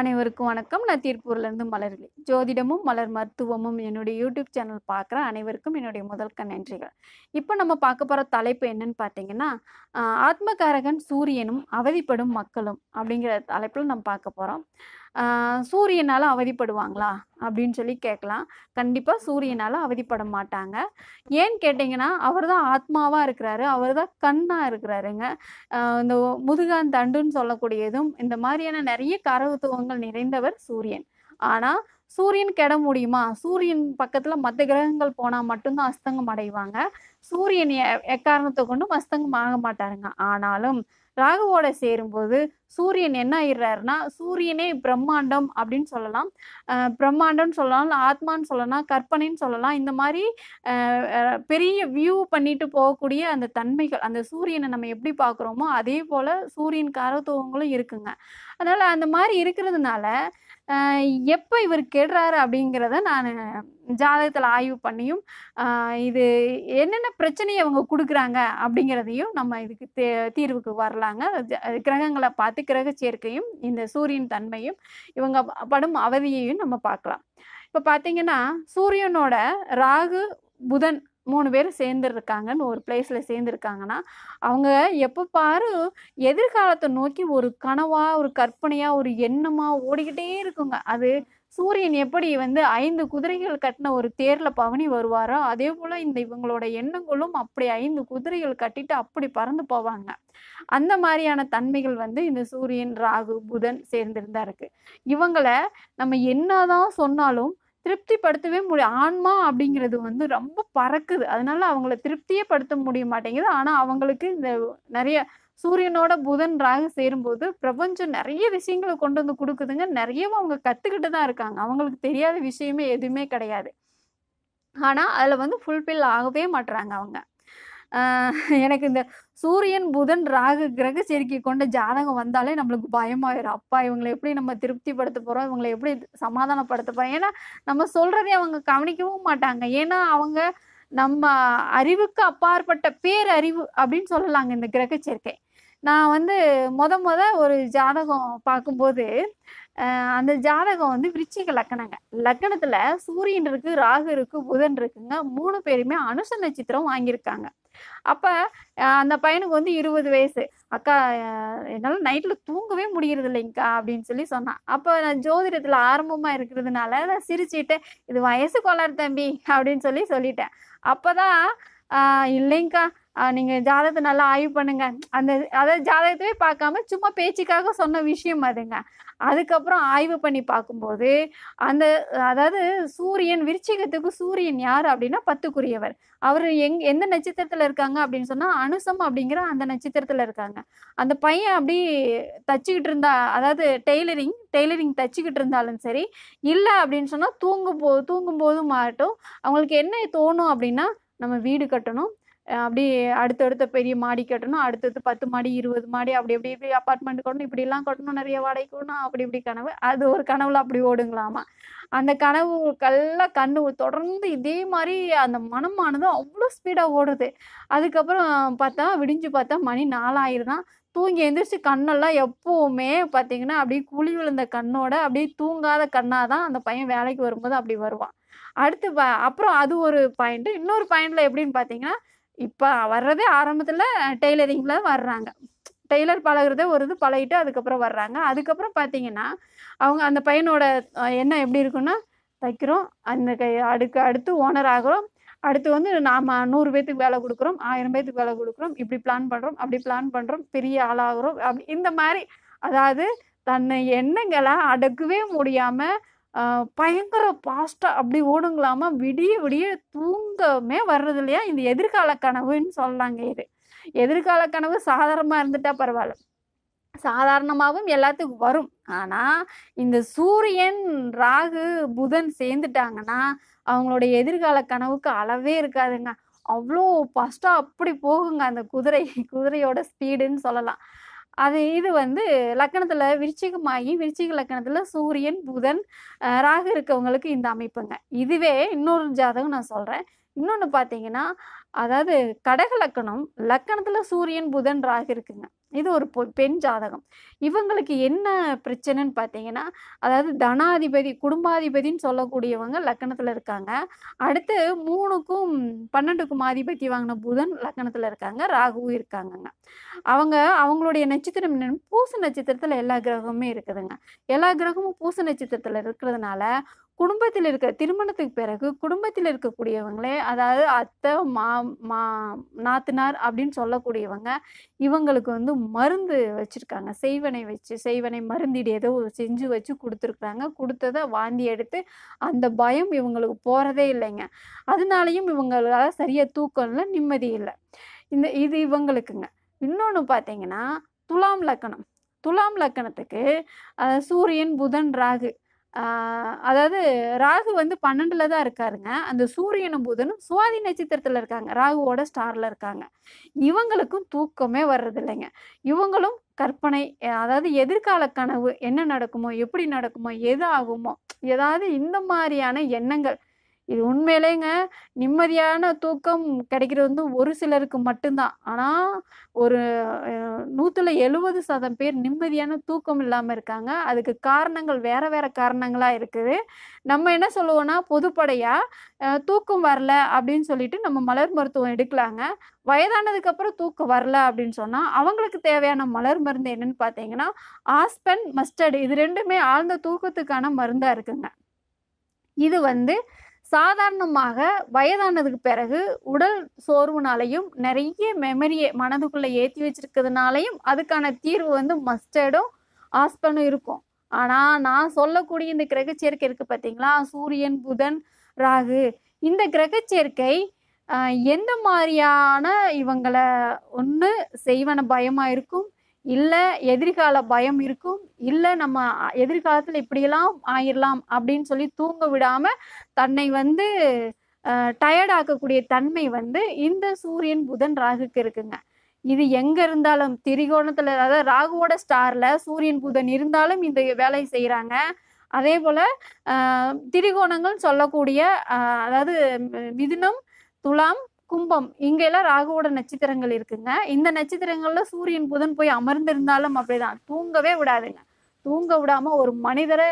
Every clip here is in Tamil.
அனைவருக்கும் வணக்கம் நான் திருப்பூர்லேருந்து மலர்விழி ஜோதிடமும் மலர் மருத்துவமும் என்னுடைய யூடியூப் சேனல் பார்க்குற அனைவருக்கும் என்னுடைய கண் நன்றிகள் இப்போ நம்ம பார்க்க போகிற தலைப்பு என்னன்னு பார்த்தீங்கன்னா ஆத்மகாரகன் சூரியனும் அவதிப்படும் மக்களும் அப்படிங்கிற தலைப்பில் நம்ம பார்க்க போகிறோம் சூரியனால் அவதிப்படுவாங்களா அப்படின்னு சொல்லி கேட்கலாம் கண்டிப்பாக சூரியனால் அவதிப்பட மாட்டாங்க ஏன்னு கேட்டிங்கன்னா அவர் தான் ஆத்மாவாக இருக்கிறாரு அவர் தான் கண்ணாக இருக்கிறாருங்க இந்த முதுகான் தண்டுன்னு சொல்லக்கூடியதும் இந்த மாதிரியான நிறைய கரவுத்துவங்கள் நிறைந்தவர் சூரியன் ஆனால் சூரியன் கெட முடியுமா சூரியன் பக்கத்தில் மற்ற கிரகங்கள் போனால் மட்டும்தான் அஸ்தங்கம் அடைவாங்க சூரியன் எக்காரணத்தை கொண்டும் அஸ்தங்கம் ஆக மாட்டாருங்க ஆனாலும் ராகுவோட சேரும்போது சூரியன் என்ன ஆயிடுறாருன்னா சூரியனே பிரம்மாண்டம் அப்படின்னு சொல்லலாம் பிரம்மாண்டம்னு சொல்லலாம் ஆத்மான்னு சொல்லலாம் கற்பனைன்னு சொல்லலாம் இந்த மாதிரி பெரிய வியூ பண்ணிட்டு போகக்கூடிய அந்த தன்மைகள் அந்த சூரியனை நம்ம எப்படி பார்க்குறோமோ அதே போல் சூரியன் காரத்துவங்களும் இருக்குங்க அதனால் அந்த மாதிரி இருக்கிறதுனால எப்போ இவர் கெடுறாரு அப்படிங்கிறத நான் ஜாதகத்தில் ஆய்வு பண்ணியும் இது என்னென்ன பிரச்சனையை அவங்க கொடுக்குறாங்க அப்படிங்கிறதையும் நம்ம இதுக்கு தே தீர்வுக்கு வரலாங்க கிரகங்களை பார்த்து பத்து கிரக சேர்க்கையும் இந்த சூரியன் தன்மையும் இவங்க படும் அவதியையும் நம்ம பார்க்கலாம் இப்போ பார்த்தீங்கன்னா சூரியனோட ராகு புதன் மூணு பேர் சேர்ந்துருக்காங்கன்னு ஒரு பிளேஸில் சேர்ந்துருக்காங்கன்னா அவங்க எப்போ பாரு எதிர்காலத்தை நோக்கி ஒரு கனவாக ஒரு கற்பனையாக ஒரு எண்ணமாக ஓடிக்கிட்டே இருக்குங்க அது சூரியன் எப்படி வந்து ஐந்து குதிரைகள் கட்டின ஒரு தேர்ல பவனி வருவாரோ அதே போல இந்த இவங்களோட எண்ணங்களும் அப்படி ஐந்து குதிரைகள் கட்டிட்டு அப்படி பறந்து போவாங்க அந்த மாதிரியான தன்மைகள் வந்து இந்த சூரியன் ராகு புதன் சேர்ந்திருந்தா இருக்கு இவங்களை நம்ம என்னதான் சொன்னாலும் திருப்திப்படுத்தவே முடியும் ஆன்மா அப்படிங்கிறது வந்து ரொம்ப பறக்குது அதனால அவங்கள திருப்தியே படுத்த முடிய மாட்டேங்குது ஆனா அவங்களுக்கு இந்த நிறைய சூரியனோட புதன் ராகு சேரும்போது பிரபஞ்சம் நிறைய விஷயங்களை கொண்டு வந்து கொடுக்குதுங்க நிறையவும் அவங்க கற்றுக்கிட்டு தான் இருக்காங்க அவங்களுக்கு தெரியாத விஷயமே எதுவுமே கிடையாது ஆனால் அதில் வந்து ஃபுல்ஃபில் ஆகவே மாட்டுறாங்க அவங்க எனக்கு இந்த சூரியன் புதன் ராகு கிரக சேர்க்கை கொண்ட ஜாதகம் வந்தாலே நம்மளுக்கு பயமாயிரும் அப்பா இவங்களை எப்படி நம்ம திருப்திப்படுத்த போகிறோம் இவங்களை எப்படி சமாதானப்படுத்த போகிறோம் ஏன்னா நம்ம சொல்கிறதே அவங்க கவனிக்கவும் மாட்டாங்க ஏன்னா அவங்க நம்ம அறிவுக்கு அப்பாற்பட்ட பேரறிவு அப்படின்னு சொல்லலாங்க இந்த கிரக சேர்க்கை நான் வந்து மொத மொத ஒரு ஜாதகம் பார்க்கும்போது அந்த ஜாதகம் வந்து விருச்சிக லக்கணங்க லக்கணத்துல சூரியன் இருக்கு ராகு இருக்கு புதன் இருக்குங்க மூணு பேருமே அனுச நட்சத்திரம் வாங்கியிருக்காங்க அப்ப அந்த பையனுக்கு வந்து இருபது வயசு அக்கா என்னால நைட்ல தூங்கவே முடியறது இல்லைங்கக்கா அப்படின்னு சொல்லி சொன்னான் அப்ப நான் ஜோதிடத்துல ஆரம்பமா இருக்கிறதுனால நான் சிரிச்சுட்டு இது வயசு கொள்ளார் தம்பி அப்படின்னு சொல்லி சொல்லிட்டேன் அப்பதான் இல்லைங்கக்கா நீங்கள் ஜாதகத்தை நல்லா ஆய்வு பண்ணுங்க அந்த அதாவது ஜாதகத்தையே பார்க்காம சும்மா பேச்சுக்காக சொன்ன விஷயம் அதுங்க அதுக்கப்புறம் ஆய்வு பண்ணி பார்க்கும்போது அந்த அதாவது சூரியன் விருச்சிகத்துக்கு சூரியன் யார் அப்படின்னா பத்துக்குரியவர் அவர் எங் எந்த நட்சத்திரத்தில் இருக்காங்க அப்படின்னு சொன்னால் அனுசம் அப்படிங்கிற அந்த நட்சத்திரத்தில் இருக்காங்க அந்த பையன் அப்படி தச்சுக்கிட்டு இருந்தா அதாவது டெய்லரிங் டெய்லரிங் தச்சுக்கிட்டு இருந்தாலும் சரி இல்லை அப்படின்னு சொன்னால் தூங்கும் போ தூங்கும் போதும் மாட்டும் அவங்களுக்கு என்ன தோணும் அப்படின்னா நம்ம வீடு கட்டணும் அப்படி அடுத்தடுத்த பெரிய மாடி கட்டணும் அடுத்தடுத்து பத்து மாடி இருபது மாடி அப்படி அப்படி இப்படி அப்பார்ட்மெண்ட் கட்டணும் இப்படிலாம் கட்டணும் நிறைய வாடகை அப்படி இப்படி கனவு அது ஒரு கனவுல அப்படி ஓடுங்களாமா அந்த கனவு கல்ல கண்ணு தொடர்ந்து இதே மாதிரி அந்த மனமானது அவ்வளோ ஸ்பீடாக ஓடுது அதுக்கப்புறம் பார்த்தா விடிஞ்சு பார்த்தா மணி நாலாயிரம் தூங்கி எழுந்திரிச்சு கண்ணெல்லாம் எப்போவுமே பார்த்தீங்கன்னா அப்படியே குழி விழுந்த கண்ணோட அப்படியே தூங்காத கண்ணாக தான் அந்த பையன் வேலைக்கு வரும்போது அப்படி வருவான் அடுத்து அப்புறம் அது ஒரு பாயிண்ட்டு இன்னொரு பாயிண்ட்ல எப்படின்னு பார்த்தீங்கன்னா இப்போ வர்றதே ஆரம்பத்தில் டெய்லரிங்கில் வர்றாங்க டெய்லர் பழகிறதே ஒரு இது பழகிட்டு அதுக்கப்புறம் வர்றாங்க அதுக்கப்புறம் பார்த்தீங்கன்னா அவங்க அந்த பையனோட எண்ணம் எப்படி இருக்குன்னா தைக்கிறோம் அந்த கை அடுக்கு அடுத்து ஓனர் ஆகிறோம் அடுத்து வந்து நாம் நூறு பேர்த்துக்கு வேலை கொடுக்குறோம் ஆயிரம் பேர்த்துக்கு வேலை கொடுக்குறோம் இப்படி பிளான் பண்ணுறோம் அப்படி பிளான் பண்ணுறோம் பெரிய ஆளாகிறோம் அப்படி இந்த மாதிரி அதாவது தன்னை எண்ணங்களை அடக்கவே முடியாமல் பயங்கர பாஸ்ட்டாக அப்படி ஓடுங்களாமா விடிய விடிய தூங்கமே வர்றது இல்லையா இந்த எதிர்கால கனவுன்னு சொல்லலாங்க இது எதிர்கால கனவு சாதாரணமாக இருந்துட்டா பரவாயில்ல சாதாரணமாகவும் எல்லாத்துக்கும் வரும் ஆனால் இந்த சூரியன் ராகு புதன் சேர்ந்துட்டாங்கன்னா அவங்களுடைய எதிர்கால கனவுக்கு அளவே இருக்காதுங்க அவ்வளோ ஃபஸ்ட்டாக அப்படி போகுங்க அந்த குதிரை குதிரையோட ஸ்பீடுன்னு சொல்லலாம் அது இது வந்து லக்கணத்தில் விருச்சிகமாகி விருச்சிக லக்கணத்தில் சூரியன் புதன் ராகு இருக்கவங்களுக்கு இந்த அமைப்புங்க இதுவே இன்னொரு ஜாதகம் நான் சொல்கிறேன் இன்னொன்று பார்த்தீங்கன்னா அதாவது கடக லக்கணம் லக்கணத்தில் சூரியன் புதன் ராகு இருக்குங்க இது ஒரு பெண் ஜாதகம் இவங்களுக்கு என்ன பிரச்சனைன்னு பார்த்தீங்கன்னா அதாவது தனாதிபதி குடும்பாதிபதின்னு சொல்லக்கூடியவங்க லக்கணத்தில் இருக்காங்க அடுத்து மூணுக்கும் பன்னெண்டுக்கும் ஆதிபதி வாங்கின புதன் லக்கணத்தில் இருக்காங்க ராகுவும் இருக்காங்கங்க அவங்க அவங்களுடைய நட்சத்திரம் பூச நட்சத்திரத்தில் எல்லா கிரகமுமே இருக்குதுங்க எல்லா கிரகமும் பூச நட்சத்திரத்தில் இருக்கிறதுனால குடும்பத்தில் இருக்க திருமணத்துக்கு பிறகு குடும்பத்தில் இருக்கக்கூடியவங்களே அதாவது அத்தை மா மா நாத்தினார் அப்படின்னு சொல்லக்கூடியவங்க இவங்களுக்கு வந்து மருந்து வச்சுருக்காங்க செய்வனை வச்சு செய்வனை மருந்திடு ஏதோ செஞ்சு வச்சு கொடுத்துருக்குறாங்க கொடுத்ததை வாந்தி எடுத்து அந்த பயம் இவங்களுக்கு போகிறதே இல்லைங்க அதனாலையும் இவங்களால் சரியாக தூக்கம் இல்லை நிம்மதி இல்லை இந்த இது இவங்களுக்குங்க இன்னொன்று பார்த்தீங்கன்னா துலாம் லக்கணம் துலாம் லக்கணத்துக்கு சூரியன் புதன் ராகு அதாவது ராகு வந்து பன்னெண்டுல தான் இருக்காருங்க அந்த சூரியனும் புதனும் சுவாதி நட்சத்திரத்தில் இருக்காங்க ராகுவோட ஸ்டார்ல இருக்காங்க இவங்களுக்கும் தூக்கமே வர்றதில்லைங்க இவங்களும் கற்பனை அதாவது எதிர்கால கனவு என்ன நடக்குமோ எப்படி நடக்குமோ எது ஆகுமோ ஏதாவது இந்த மாதிரியான எண்ணங்கள் இது உண்மையிலேங்க நிம்மதியான தூக்கம் கிடைக்கிறது வந்து ஒரு சிலருக்கு மட்டும்தான் ஆனால் ஒரு நூற்றில் எழுபது சதம் பேர் நிம்மதியான தூக்கம் இல்லாமல் இருக்காங்க அதுக்கு காரணங்கள் வேறு வேறு காரணங்களாக இருக்குது நம்ம என்ன சொல்லுவோன்னா பொதுப்படையாக தூக்கம் வரல அப்படின்னு சொல்லிட்டு நம்ம மலர் மருத்துவம் எடுக்கலாங்க வயதானதுக்கப்புறம் தூக்கம் வரல அப்படின்னு சொன்னால் அவங்களுக்கு தேவையான மலர் மருந்து என்னென்னு பார்த்தீங்கன்னா ஆஸ்பன் மஸ்டர்டு இது ரெண்டுமே ஆழ்ந்த தூக்கத்துக்கான மருந்தாக இருக்குங்க இது வந்து சாதாரணமாக வயதானதுக்கு பிறகு உடல் சோர்வுனாலையும் நிறைய மெமரியை மனதுக்குள்ளே ஏற்றி வச்சிருக்கிறதுனாலையும் அதுக்கான தீர்வு வந்து மஸ்டர்டும் ஆஸ்பனும் இருக்கும் ஆனால் நான் சொல்லக்கூடிய இந்த கிரக சேர்க்கை இருக்குது பார்த்தீங்களா சூரியன் புதன் ராகு இந்த கிரக சேர்க்கை எந்த மாதிரியான இவங்களை ஒன்று செய்வன பயமாக இருக்கும் இல்லை எதிர்கால பயம் இருக்கும் இல்லை நம்ம எதிர்காலத்தில் இப்படியெல்லாம் ஆயிடலாம் அப்படின்னு சொல்லி தூங்க விடாமல் தன்னை வந்து டயர்டாக்கக்கூடிய தன்மை வந்து இந்த சூரியன் புதன் ராகுக்கு இருக்குங்க இது எங்க இருந்தாலும் திரிகோணத்துல அதாவது ராகுவோட ஸ்டார்ல சூரியன் புதன் இருந்தாலும் இந்த வேலை செய்யறாங்க அதே போல திரிகோணங்கள் சொல்லக்கூடிய அதாவது மிதுனம் துலாம் கும்பம் இங்கெல்லாம் ராகுவோட நட்சத்திரங்கள் இருக்குங்க இந்த நட்சத்திரங்கள்ல சூரியன் புதன் போய் அமர்ந்திருந்தாலும் அப்படிதான் தூங்கவே விடாதுங்க தூங்க விடாம ஒரு மனிதரை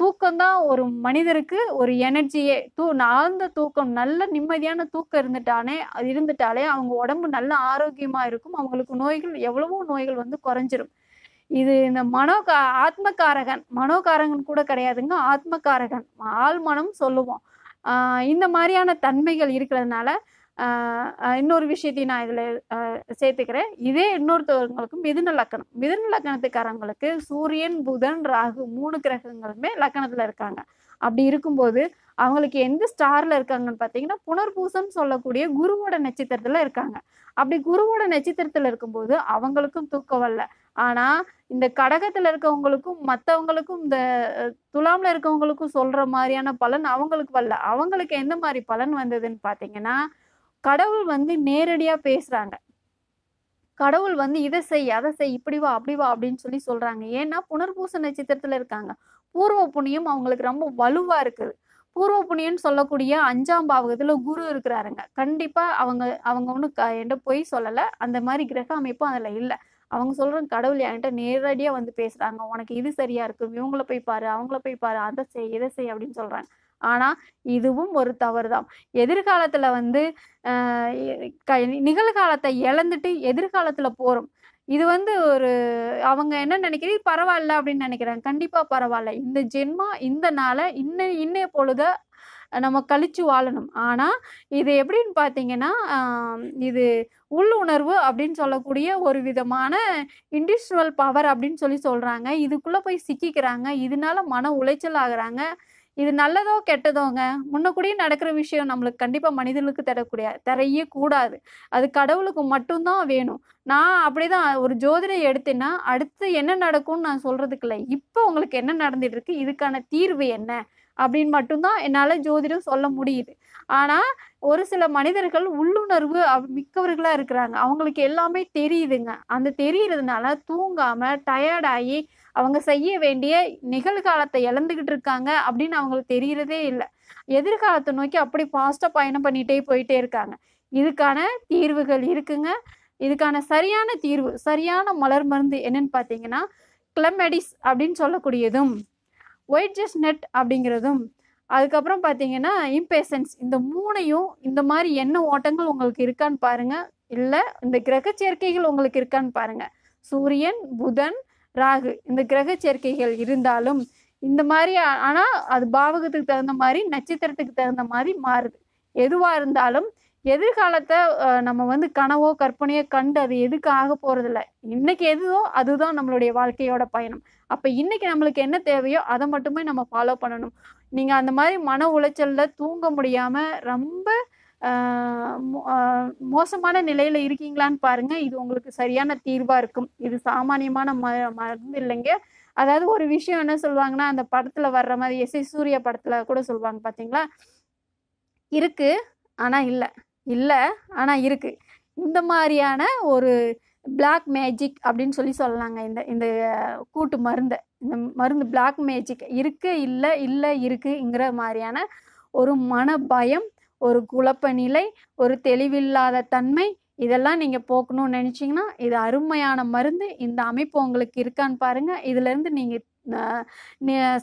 தூக்கம்தான் ஒரு மனிதருக்கு ஒரு எனர்ஜியே தூ நாழ்ந்த தூக்கம் நல்ல நிம்மதியான தூக்கம் இருந்துட்டானே அது இருந்துட்டாலே அவங்க உடம்பு நல்ல ஆரோக்கியமா இருக்கும் அவங்களுக்கு நோய்கள் எவ்வளவோ நோய்கள் வந்து குறைஞ்சிரும் இது இந்த மனோ ஆத்மகாரகன் மனோகாரகன் கூட கிடையாதுங்க ஆத்மகாரகன் ஆழ்மனம் சொல்லுவோம் இந்த மாதிரியான தன்மைகள் இருக்கிறதுனால இன்னொரு விஷயத்தையும் நான் இதில் சேர்த்துக்கிறேன் இதே இன்னொருத்தவங்களுக்கும் மிதுன லக்கணம் மிதுன லக்கணத்துக்காரங்களுக்கு சூரியன் புதன் ராகு மூணு கிரகங்களுமே லக்கணத்தில் இருக்காங்க அப்படி இருக்கும்போது அவங்களுக்கு எந்த ஸ்டாரில் இருக்காங்கன்னு பார்த்தீங்கன்னா புனர்பூசம்னு சொல்லக்கூடிய குருவோட நட்சத்திரத்தில் இருக்காங்க அப்படி குருவோட நட்சத்திரத்தில் இருக்கும்போது அவங்களுக்கும் தூக்கம் வரல ஆனால் இந்த கடகத்தில் இருக்கவங்களுக்கும் மற்றவங்களுக்கும் இந்த துலாமில் இருக்கவங்களுக்கும் சொல்கிற மாதிரியான பலன் அவங்களுக்கு வரல அவங்களுக்கு எந்த மாதிரி பலன் வந்ததுன்னு பார்த்தீங்கன்னா கடவுள் வந்து நேரடியாக பேசுகிறாங்க கடவுள் வந்து இதை செய் அதை செய் இப்படி வா அப்படி வா அப்படின்னு சொல்லி சொல்கிறாங்க ஏன்னா புனர்பூச நட்சத்திரத்தில் இருக்காங்க பூர்வ புண்ணியம் அவங்களுக்கு ரொம்ப வலுவாக இருக்குது பூர்வ புண்ணியம்னு சொல்லக்கூடிய அஞ்சாம் பாவகத்தில் குரு இருக்கிறாருங்க கண்டிப்பாக அவங்க அவங்க ஒன்றும் க என்கிட்ட போய் சொல்லலை அந்த மாதிரி கிரக அமைப்பும் அதில் இல்லை அவங்க சொல்கிற கடவுள் என்கிட்ட நேரடியாக வந்து பேசுகிறாங்க உனக்கு இது சரியாக இருக்கும் இவங்கள போய் பாரு அவங்கள போய் பாரு அதை செய் இதை செய் அப்படின்னு சொல்கிறாங்க ஆனால் இதுவும் ஒரு தவறு தான் எதிர்காலத்தில் வந்து நிகழ்காலத்தை இழந்துட்டு எதிர்காலத்தில் போகிறோம் இது வந்து ஒரு அவங்க என்ன நினைக்கிறது பரவாயில்ல அப்படின்னு நினைக்கிறாங்க கண்டிப்பாக பரவாயில்ல இந்த ஜென்மா இந்த நாளை இன்ன இன்னைய பொழுத நம்ம கழிச்சு வாழணும் ஆனால் இது எப்படின்னு பார்த்தீங்கன்னா இது உள்ளுணர்வு அப்படின்னு சொல்லக்கூடிய ஒரு விதமான இண்டிவிஜுவல் பவர் அப்படின்னு சொல்லி சொல்கிறாங்க இதுக்குள்ளே போய் சிக்கிக்கிறாங்க இதனால மன உளைச்சல் ஆகுறாங்க இது நல்லதோ கெட்டதோங்க முன்னக்கூடியே நடக்கிற விஷயம் நம்மளுக்கு கண்டிப்பாக மனிதர்களுக்கு தரக்கூடிய தரையே கூடாது அது கடவுளுக்கு மட்டும்தான் வேணும் நான் அப்படி தான் ஒரு ஜோதிடை எடுத்தேன்னா அடுத்து என்ன நடக்கும்னு நான் சொல்கிறதுக்கு இல்லை இப்போ உங்களுக்கு என்ன நடந்துட்டு இருக்கு இதுக்கான தீர்வு என்ன அப்படின்னு மட்டும்தான் என்னால் ஜோதிடம் சொல்ல முடியுது ஆனால் ஒரு சில மனிதர்கள் உள்ளுணர்வு மிக்கவர்களாக இருக்கிறாங்க அவங்களுக்கு எல்லாமே தெரியுதுங்க அந்த தெரியுறதுனால தூங்காமல் டயர்டாகி அவங்க செய்ய வேண்டிய நிகழ்காலத்தை இழந்துக்கிட்டு இருக்காங்க அப்படின்னு அவங்களுக்கு தெரியறதே இல்லை எதிர்காலத்தை நோக்கி அப்படி ஃபாஸ்ட்டாக பயணம் பண்ணிகிட்டே போயிட்டே இருக்காங்க இதுக்கான தீர்வுகள் இருக்குங்க இதுக்கான சரியான தீர்வு சரியான மலர் மருந்து என்னன்னு பார்த்தீங்கன்னா கிளமெடிஸ் அப்படின்னு சொல்லக்கூடியதும் ஒயிட் ஜஸ்ட் நெட் அப்படிங்கிறதும் அதுக்கப்புறம் பார்த்தீங்கன்னா இம்பேஷன்ஸ் இந்த மூணையும் இந்த மாதிரி என்ன ஓட்டங்கள் உங்களுக்கு இருக்கான்னு பாருங்கள் இல்லை இந்த கிரக சேர்க்கைகள் உங்களுக்கு இருக்கான்னு பாருங்கள் சூரியன் புதன் ராகு இந்த கிரக சேர்க்கைகள் இருந்தாலும் இந்த மாதிரி ஆனால் அது பாவகத்துக்கு தகுந்த மாதிரி நட்சத்திரத்துக்கு தகுந்த மாதிரி மாறுது எதுவாக இருந்தாலும் எதிர்காலத்தை நம்ம வந்து கனவோ கற்பனையோ கண்டு அது எதுக்கு ஆக போகிறதில்ல இன்னைக்கு எதுவோ அதுதான் நம்மளுடைய வாழ்க்கையோட பயணம் அப்போ இன்னைக்கு நம்மளுக்கு என்ன தேவையோ அதை மட்டுமே நம்ம ஃபாலோ பண்ணணும் நீங்கள் அந்த மாதிரி மன உளைச்சலில் தூங்க முடியாமல் ரொம்ப மோசமான நிலையில இருக்கீங்களான்னு பாருங்க இது உங்களுக்கு சரியான தீர்வா இருக்கும் இது சாமானியமான ம மருந்து இல்லைங்க அதாவது ஒரு விஷயம் என்ன சொல்லுவாங்கன்னா அந்த படத்துல வர்ற மாதிரி எஸ்ஐ சூர்யா படத்துல கூட சொல்லுவாங்க பாத்தீங்களா இருக்கு ஆனா இல்லை இல்லை ஆனா இருக்கு இந்த மாதிரியான ஒரு பிளாக் மேஜிக் அப்படின்னு சொல்லி சொல்லலாங்க இந்த இந்த கூட்டு மருந்தை இந்த மருந்து பிளாக் மேஜிக் இருக்கு இல்லை இல்லை இருக்குங்கிற மாதிரியான ஒரு மன பயம் ஒரு குழப்ப நிலை ஒரு தெளிவில்லாத தன்மை இதெல்லாம் நீங்கள் போக்கணும்னு நினச்சிங்கன்னா இது அருமையான மருந்து இந்த அமைப்பு உங்களுக்கு இருக்கான்னு பாருங்கள் இதிலேருந்து நீங்கள்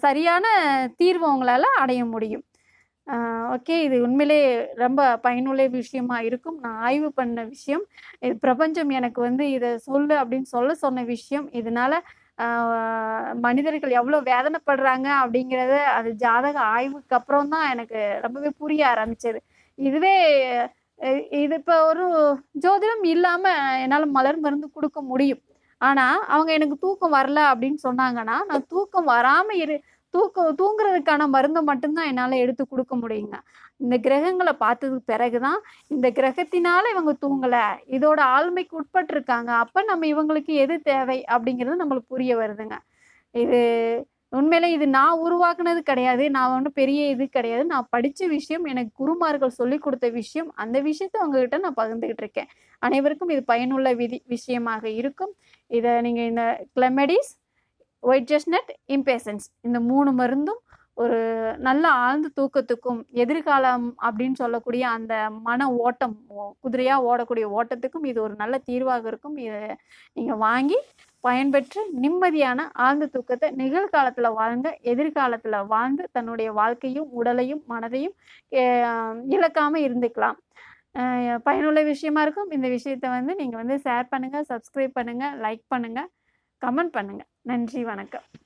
சரியான தீர்வு உங்களால் அடைய முடியும் ஓகே இது உண்மையிலே ரொம்ப பயனுள்ள விஷயமா இருக்கும் நான் ஆய்வு பண்ண விஷயம் இது பிரபஞ்சம் எனக்கு வந்து இதை சொல்லு அப்படின்னு சொல்ல சொன்ன விஷயம் இதனால மனிதர்கள் எவ்வளோ வேதனைப்படுறாங்க அப்படிங்கிறது அது ஜாதக ஆய்வுக்கு அப்புறம் தான் எனக்கு ரொம்பவே புரிய ஆரம்பிச்சது இதுவே இது இப்போ ஒரு ஜோதிடம் இல்லாமல் என்னால் மலர் மருந்து கொடுக்க முடியும் ஆனால் அவங்க எனக்கு தூக்கம் வரல அப்படின்னு சொன்னாங்கன்னா நான் தூக்கம் வராமல் இரு தூக்கம் தூங்குறதுக்கான மருந்தை மட்டும்தான் என்னால் எடுத்து கொடுக்க முடியுங்க இந்த கிரகங்களை பிறகு பிறகுதான் இந்த கிரகத்தினால இவங்க தூங்கலை இதோட ஆளுமைக்கு உட்பட்டிருக்காங்க அப்போ நம்ம இவங்களுக்கு எது தேவை அப்படிங்கிறது நம்மளுக்கு புரிய வருதுங்க இது உண்மையில இது நான் உருவாக்குனது கிடையாது நான் ஒன்றும் பெரிய இது கிடையாது நான் படித்த விஷயம் எனக்கு குருமார்கள் சொல்லி கொடுத்த விஷயம் அந்த விஷயத்தை உங்ககிட்ட நான் பகிர்ந்துக்கிட்டு இருக்கேன் அனைவருக்கும் இது பயனுள்ள விதி விஷயமாக இருக்கும் இதை நீங்கள் இந்த clematis white chestnut impatiens இந்த மூணு மருந்தும் ஒரு நல்ல ஆழ்ந்த தூக்கத்துக்கும் எதிர்காலம் அப்படின்னு சொல்லக்கூடிய அந்த மன ஓட்டம் குதிரையா ஓடக்கூடிய ஓட்டத்துக்கும் இது ஒரு நல்ல தீர்வாக இருக்கும் இதை நீங்க வாங்கி பயன்பெற்று நிம்மதியான ஆழ்ந்த தூக்கத்தை நிகழ்காலத்துல வாழ்ங்க எதிர்காலத்துல வாழ்ந்து தன்னுடைய வாழ்க்கையும் உடலையும் மனதையும் இழக்காம இருந்துக்கலாம் பயனுள்ள விஷயமா இருக்கும் இந்த விஷயத்த வந்து நீங்கள் வந்து ஷேர் பண்ணுங்கள் சப்ஸ்கிரைப் பண்ணுங்கள் லைக் பண்ணுங்கள் கமெண்ட் பண்ணுங்கள் நன்றி வணக்கம்